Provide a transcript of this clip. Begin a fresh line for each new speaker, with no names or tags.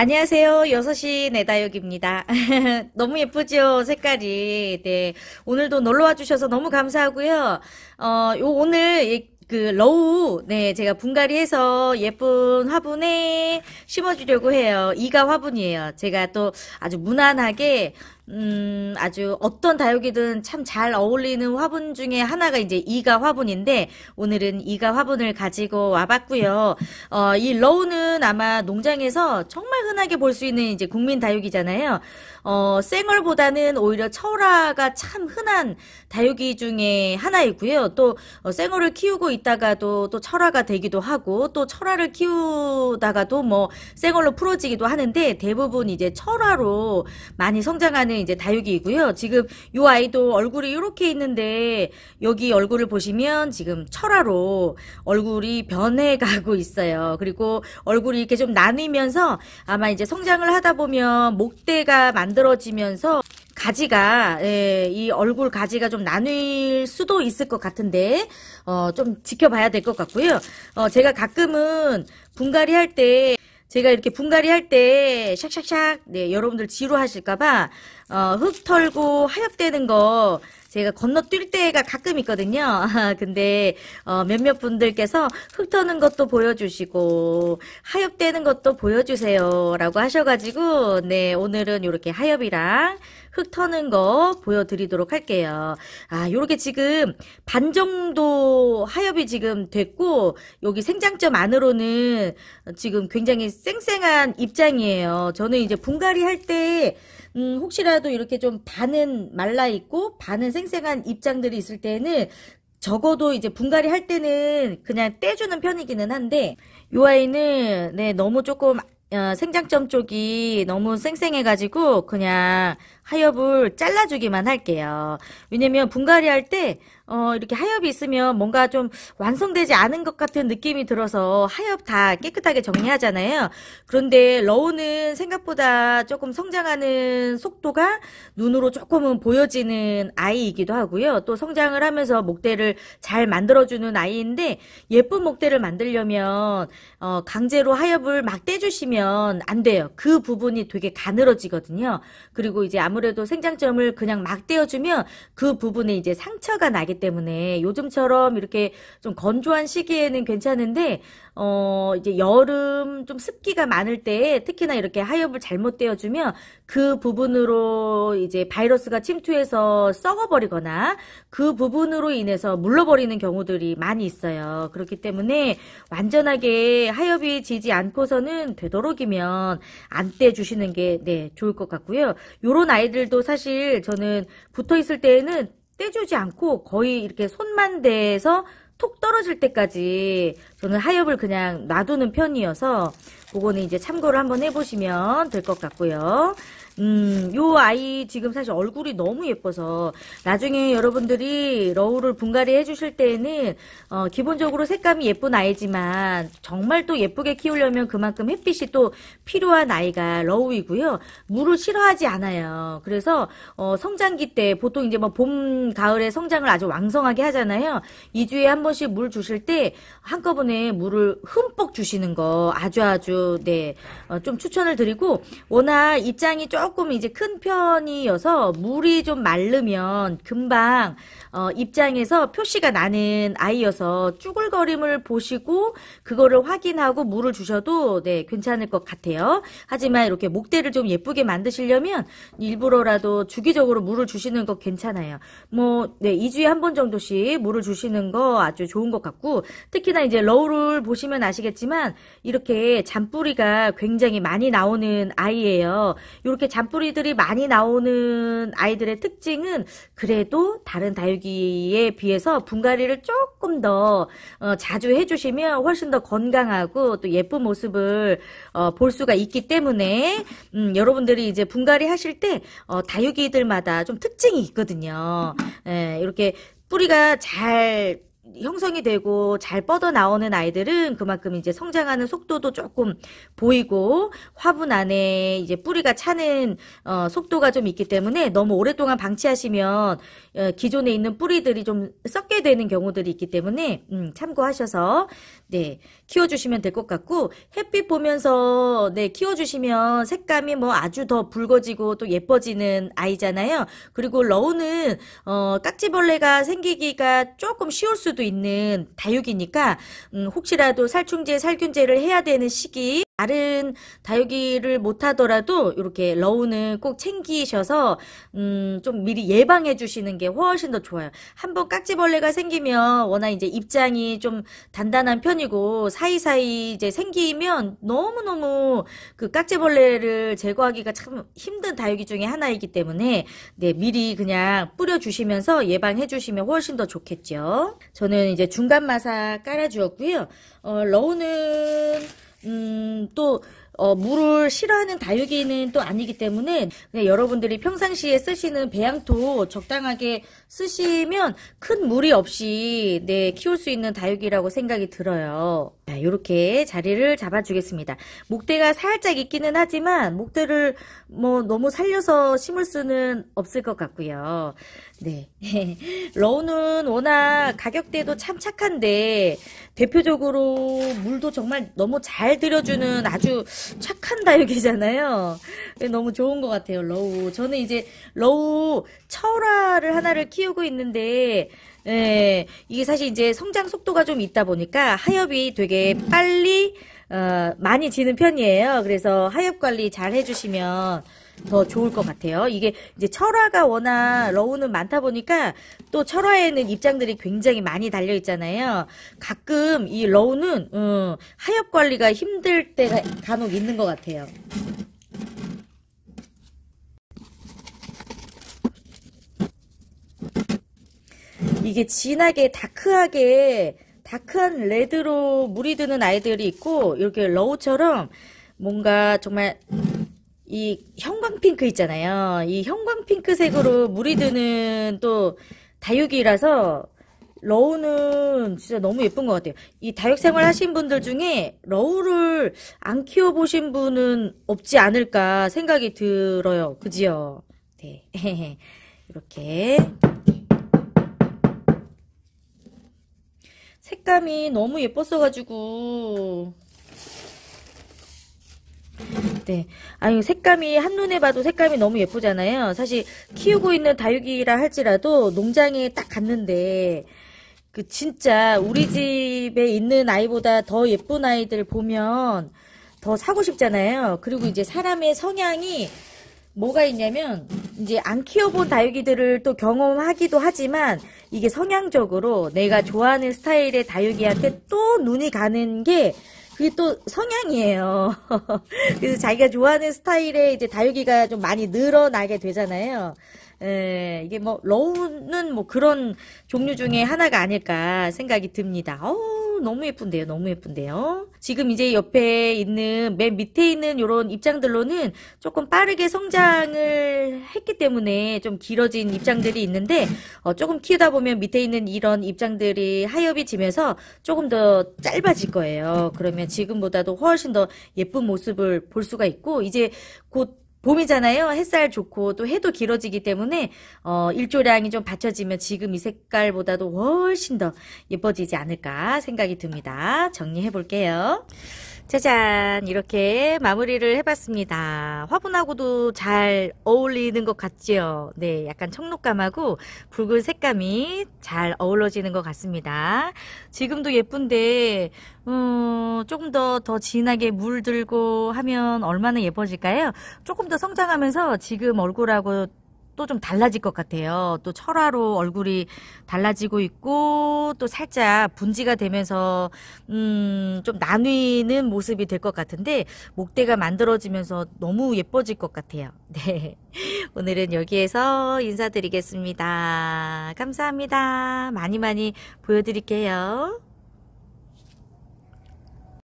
안녕하세요. 6시 내다육입니다. 너무 예쁘죠? 색깔이. 네. 오늘도 놀러와 주셔서 너무 감사하고요. 어, 요, 오늘, 그 러우 네 제가 분갈이해서 예쁜 화분에 심어주려고 해요 이가 화분이에요 제가 또 아주 무난하게 음 아주 어떤 다육이든 참 잘 어울리는 화분 중에 하나가 이제 이가 화분인데 오늘은 이가 화분을 가지고 와봤고요 어 이 러우는 아마 농장에서 정말 흔하게 볼 수 있는 이제 국민 다육이잖아요 어, 쌩얼보다는 오히려 철화가 참 흔한 다육이 중에 하나이고요. 또 어, 쌩얼을 키우고 있다가도 또 철화가 되기도 하고 또 철화를 키우다가도 뭐 쌩얼로 풀어지기도 하는데 대부분 이제 철화로 많이 성장하는 이제 다육이고요. 이 지금 이 아이도 얼굴이 이렇게 있는데 여기 얼굴을 보시면 지금 철화로 얼굴이 변해가고 있어요. 그리고 얼굴이 이렇게 좀 나뉘면서 아마 이제 성장을 하다 보면 목대가 많 만들어지면서 가지가 예, 이 얼굴 가지가 좀 나뉠 수도 있을 것 같은데 어, 좀 지켜봐야 될 것 같고요. 어, 제가 가끔은 분갈이 할 때 제가 이렇게 분갈이 할 때 샥샥샥 네, 여러분들 지루하실까봐 어, 흙 털고 하엽되는거 제가 건너뛸 때가 가끔 있거든요. 근데 어, 몇몇 분들께서 흙 터는 것도 보여주시고 하엽되는 것도 보여주세요라고 하셔가지고 네 오늘은 이렇게 하엽이랑 흙 터는 거 보여드리도록 할게요. 아 요렇게 지금 반 정도 하엽이 지금 됐고 여기 생장점 안으로는 지금 굉장히 쌩쌩한 입장이에요. 저는 이제 분갈이 할때 음, 혹시라도 이렇게 좀 반은 말라 있고 반은 생생한 입장들이 있을 때는 적어도 이제 분갈이 할 때는 그냥 떼주는 편이기는 한데 이 아이는 네 너무 조금 어, 생장점 쪽이 너무 쌩쌩해가지고 그냥 하엽을 잘라주기만 할게요. 왜냐면 분갈이 할때 어, 이렇게 하엽이 있으면 뭔가 좀 완성되지 않은 것 같은 느낌이 들어서 하엽 다 깨끗하게 정리하잖아요. 그런데 러우는 생각보다 조금 성장하는 속도가 눈으로 조금은 보여지는 아이이기도 하고요. 또 성장을 하면서 목대를 잘 만들어주는 아이인데 예쁜 목대를 만들려면 어, 강제로 하엽을 막 떼주시면 안 돼요. 그 부분이 되게 가늘어지거든요. 그리고 이제 아무 아무래도 생장점을 그냥 막 떼어주면 그 부분에 이제 상처가 나기 때문에 요즘처럼 이렇게 좀 건조한 시기에는 괜찮은데 어 이제 여름 좀 습기가 많을 때 특히나 이렇게 하엽을 잘못 떼어주면 그 부분으로 이제 바이러스가 침투해서 썩어버리거나 그 부분으로 인해서 물러버리는 경우들이 많이 있어요. 그렇기 때문에 완전하게 하엽이 지지 않고서는 되도록이면 안 떼주시는 게 네, 좋을 것 같고요. 요런 아이 아이들도 사실 저는 붙어있을 때에는 떼주지 않고 거의 이렇게 손만 대서 톡 떨어질 때까지 저는 하엽을 그냥 놔두는 편이어서 그거는 이제 참고를 한번 해보시면 될 것 같고요. 음, 요 아이 지금 사실 얼굴이 너무 예뻐서 나중에 여러분들이 러울을 분갈이 해주실 때에는 어, 기본적으로 색감이 예쁜 아이지만 정말 또 예쁘게 키우려면 그만큼 햇빛이 또 필요한 아이가 러울이고요 물을 싫어하지 않아요. 그래서 어, 성장기 때 보통 이제 뭐 봄, 가을에 성장을 아주 왕성하게 하잖아요. 2주에 한 번씩 물 주실 때 한꺼번에 물을 흠뻑 주시는 거 아주 아주 네, 어, 좀 추천을 드리고 워낙 입장이 조금 조금 이제 큰 편이어서 물이 좀 마르면 금방 어, 입장에서 표시가 나는 아이여서 쭈글거림을 보시고 그거를 확인하고 물을 주셔도 네 괜찮을 것 같아요. 하지만 이렇게 목대를 좀 예쁘게 만드시려면 일부러라도 주기적으로 물을 주시는 거 괜찮아요. 뭐 네, 2주에 한 번 정도씩 물을 주시는 거 아주 좋은 것 같고 특히나 이제 러울을 보시면 아시겠지만 이렇게 잔뿌리가 굉장히 많이 나오는 아이예요. 이렇게 잔뿌리들이 많이 나오는 아이들의 특징은 그래도 다른 다육이에 비해서 분갈이를 조금 더 어, 자주 해주시면 훨씬 더 건강하고 또 예쁜 모습을 어, 볼 수가 있기 때문에 음, 여러분들이 이제 분갈이 하실 때 어, 다육이들마다 좀 특징이 있거든요. 예, 이렇게 뿌리가 잘 형성이 되고 잘 뻗어 나오는 아이들은 그만큼 이제 성장하는 속도도 조금 보이고 화분 안에 이제 뿌리가 차는 어, 속도가 좀 있기 때문에 너무 오랫동안 방치하시면 어, 기존에 있는 뿌리들이 좀 썩게 되는 경우들이 있기 때문에 음, 참고하셔서 네 키워주시면 될 것 같고 햇빛 보면서 네 키워주시면 색감이 뭐 아주 더 붉어지고 또 예뻐지는 아이잖아요. 그리고 러우는 어, 깍지벌레가 생기기가 조금 쉬울 수도 있는 다육이니까 음, 혹시라도 살충제 살균제를 해야 되는 시기 다른 다육이를 못하더라도 이렇게 러운을 꼭 챙기셔서 음좀 미리 예방해 주시는 게 훨씬 더 좋아요. 한번 깍지벌레가 생기면 워낙 이제 입장이 좀 단단한 편이고 사이사이 이제 생기면 너무너무 그 깍지벌레를 제거하기가 참 힘든 다육이 중에 하나이기 때문에 네 미리 그냥 뿌려 주시면서 예방해 주시면 훨씬 더 좋겠죠. 저는 이제 중간 마사 깔아 주었고요. 어, 러운은 음, 또 어, 물을 싫어하는 다육이는 또 아니기 때문에 여러분들이 평상시에 쓰시는 배양토 적당하게 쓰시면 큰 무리 없이 네 키울 수 있는 다육이라고 생각이 들어요. 자, 이렇게 자리를 잡아주겠습니다. 목대가 살짝 있기는 하지만 목대를 뭐 너무 살려서 심을 수는 없을 것 같고요. 네, 러우는 워낙 가격대도 참 착한데 대표적으로 물도 정말 너무 잘 들여주는 아주 착한 다육이잖아요. 네, 너무 좋은 것 같아요, 러우. 저는 이제 러우 철화를 하나를 음. 키우고 있는데 예, 이게 사실 이제 성장 속도가 좀 있다 보니까 하엽이 되게 빨리 어, 많이 지는 편이에요. 그래서 하엽 관리 잘 해주시면 더 좋을 것 같아요. 이게 이제 철화가 워낙 러우는 많다 보니까 또 철화에는 입장들이 굉장히 많이 달려 있잖아요. 가끔 이 러우는 음, 어, 하엽 관리가 힘들 때가 간혹 있는 것 같아요. 이게 진하게 다크하게 다크한 레드로 물이 드는 아이들이 있고 이렇게 러우처럼 뭔가 정말 이 형광핑크 있잖아요. 이 형광핑크색으로 물이 드는 또 다육이라서 러우는 진짜 너무 예쁜 것 같아요. 이 다육 생활 하신 분들 중에 러우를 안 키워보신 분은 없지 않을까 생각이 들어요. 그지요? 네. 이렇게 색감이 너무 예뻤어가지고 네. 아니, 색감이, 한눈에 봐도 색감이 너무 예쁘잖아요. 사실, 키우고 있는 다육이라 할지라도, 농장에 딱 갔는데, 그, 진짜, 우리 집에 있는 아이보다 더 예쁜 아이들 보면, 더 사고 싶잖아요. 그리고 이제 사람의 성향이, 뭐가 있냐면, 이제 안 키워본 다육이들을 또 경험하기도 하지만, 이게 성향적으로 내가 음. 좋아하는 스타일의 다육이한테 음. 또 눈이 가는 게 그게 또 성향이에요. 그래서 자기가 좋아하는 스타일의 이제 다육이가 좀 많이 늘어나게 되잖아요. 에, 예, 이게 뭐 러우는 뭐 그런 종류 중에 하나가 아닐까 생각이 듭니다. 어 너무 예쁜데요. 너무 예쁜데요. 지금 이제 옆에 있는 맨 밑에 있는 이런 입장들로는 조금 빠르게 성장을 했기 때문에 좀 길어진 입장들이 있는데 어, 조금 키우다 보면 밑에 있는 이런 입장들이 하엽이 지면서 조금 더 짧아질 거예요. 그러면 지금보다도 훨씬 더 예쁜 모습을 볼 수가 있고 이제 곧 봄이잖아요. 햇살 좋고 또 해도 길어지기 때문에 어 일조량이 좀 받쳐지면 지금 이 색깔보다도 훨씬 더 예뻐지지 않을까 생각이 듭니다. 정리해 볼게요. 짜잔 이렇게 마무리를 해봤습니다 화분하고도 잘 어울리는 것 같지요 네 약간 청록감하고 붉은 색감이 잘 어우러지는 것 같습니다 지금도 예쁜데 음, 조금 더더 더 진하게 물들고 하면 얼마나 예뻐질까요 조금 더 성장하면서 지금 얼굴하고 또좀 달라질 것 같아요. 또 철화로 얼굴이 달라지고 있고 또 살짝 분지가 되면서 음좀 나뉘는 모습이 될 것 같은데 목대가 만들어지면서 너무 예뻐질 것 같아요. 네. 오늘은 여기에서 인사드리겠습니다. 감사합니다. 많이 많이 보여드릴게요.